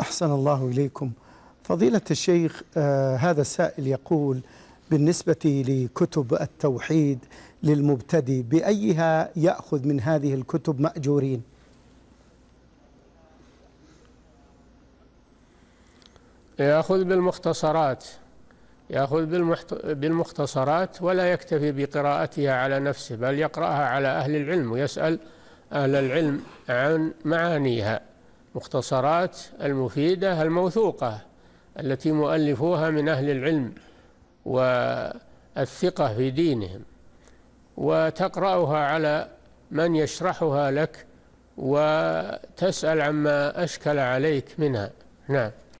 أحسن الله إليكم فضيلة الشيخ آه، هذا السائل يقول بالنسبة لكتب التوحيد للمبتدئ بأيها يأخذ من هذه الكتب مأجورين يأخذ بالمختصرات يأخذ بالمختصرات ولا يكتفي بقراءتها على نفسه بل يقرأها على أهل العلم ويسأل أهل العلم عن معانيها المختصرات المفيدة الموثوقة التي مؤلفوها من أهل العلم والثقة في دينهم وتقرأها على من يشرحها لك وتسأل عما أشكل عليك منها نعم